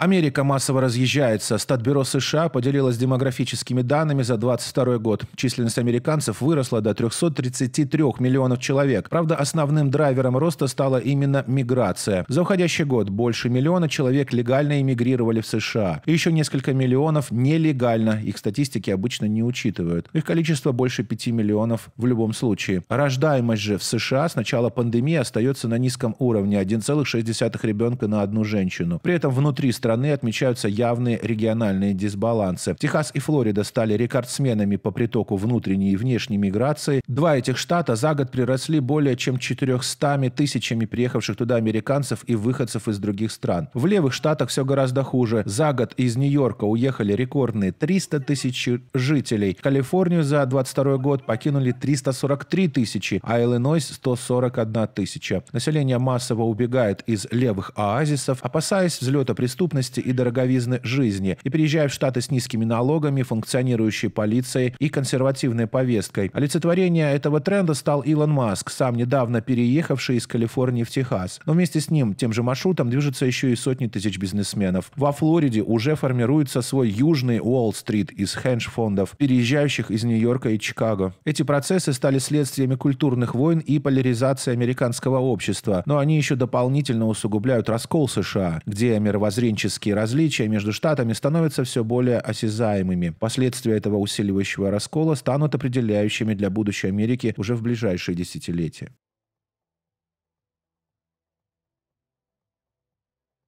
Америка массово разъезжается. Статбюро США поделилось демографическими данными за 2022 год. Численность американцев выросла до 333 миллионов человек. Правда, основным драйвером роста стала именно миграция. За уходящий год больше миллиона человек легально эмигрировали в США. И еще несколько миллионов нелегально. Их статистики обычно не учитывают. Их количество больше 5 миллионов в любом случае. Рождаемость же в США с начала пандемии остается на низком уровне 1,6 ребенка на одну женщину. При этом внутри страны страны отмечаются явные региональные дисбалансы. Техас и Флорида стали рекордсменами по притоку внутренней и внешней миграции. Два этих штата за год приросли более чем 400 тысячами приехавших туда американцев и выходцев из других стран. В левых штатах все гораздо хуже. За год из Нью-Йорка уехали рекордные 300 тысяч жителей. Калифорнию за 22 год покинули 343 тысячи, а Иллинойс 141 тысяча. Население массово убегает из левых оазисов, опасаясь взлета преступных доступности и дороговизны жизни и переезжая в Штаты с низкими налогами, функционирующей полицией и консервативной повесткой. Олицетворение этого тренда стал Илон Маск, сам недавно переехавший из Калифорнии в Техас. Но вместе с ним тем же маршрутом движутся еще и сотни тысяч бизнесменов. Во Флориде уже формируется свой южный Уолл-стрит из хедж-фондов, переезжающих из Нью-Йорка и Чикаго. Эти процессы стали следствиями культурных войн и поляризации американского общества, но они еще дополнительно усугубляют раскол США, где мировоззренческие экономические различия между штатами становятся все более осязаемыми. Последствия этого усиливающего раскола станут определяющими для будущей Америки уже в ближайшие десятилетия.